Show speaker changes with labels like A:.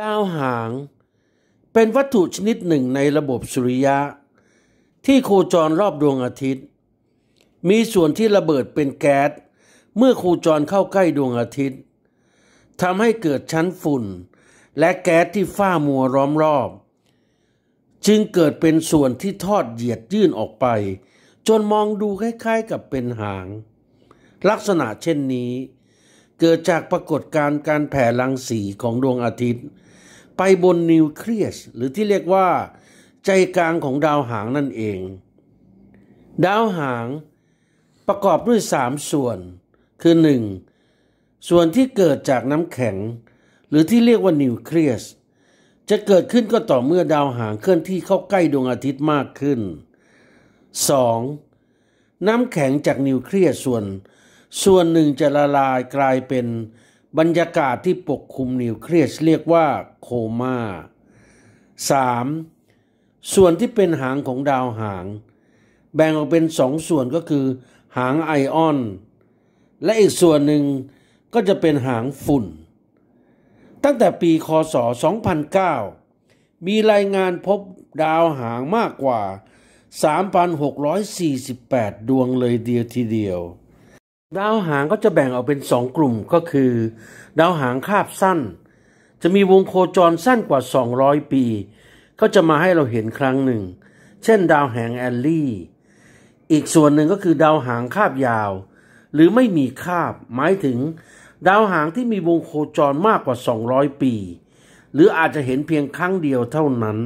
A: ดาวหางเป็นวัตถุชนิดหนึ่งในระบบสุริยะ ที่โคจรรอบดวงอาทิตย์ มีส่วนที่ระเบิดเป็นแก๊สเมื่อโคจรเข้าใกล้ดวงอาทิตย์ทำให้เกิดชั้นฝุ่น และแก๊สที่ฝ้ามัวล้อมรอบ จึงเกิดเป็นส่วนที่ทอดเหยียดยื่นออกไป จนมองดูคล้ายๆกับเป็นหาง ลักษณะเช่นนี้ เกิดจากปรากฏการณ์การแผ่รังสีของดวงอาทิตย์ไปบนนิวเคลียสหรือที่เรียกว่า ใจกลางของดาวหางนั่นเอง ดาวหาง ประกอบด้วย3ส่วน คือ 1. ส่วนที่เกิดจากน้ำแข็ง หรือที่เรียกว่านิวเคลียสจะเกิดขึ้นก็ต่อเมื่อดาวหางเคลื่อนที่เข้าใกล้ดวงอาทิตย์มากขึ้น 2. น้ำแข็งจากนิวเคลียสส่วน ส่วนหนึ่งจะละลายกลายเป็นบรรยากาศที่ปกคลุมนิวเคลียสเรียกว่าโคมา่า 3. ส่วนที่เป็นหางของดาวหาง แบ่งออกเป็นสองส่วนก็คือหางไอออน และอีกส่วนหนึ่งก็จะเป็นหางฝุ่น ตั้งแต่ปี คศ 2009 มีรายงานพบดาวหางมากกว่า 3,648 ดวงเลยเดียวทีเดียวดาวหางก็จะแบ่งออกเป็นสองกลุ่มก็คือ ดาวหางคาบสั้น จะมีวงโคจรสั้นกว่า 200 ปีก็จะมาให้เราเห็นครั้งหนึ่ง เช่น ดาวแหงแอลลี่อีกส่วนหนึ่งก็คือดาวหางคาบยาว หรือไม่มีคาบ หมายถึง ดาวหางที่มีวงโคจรมากกว่า200 ปี หรืออาจจะเห็นเพียงครั้งเดียวเท่านั้น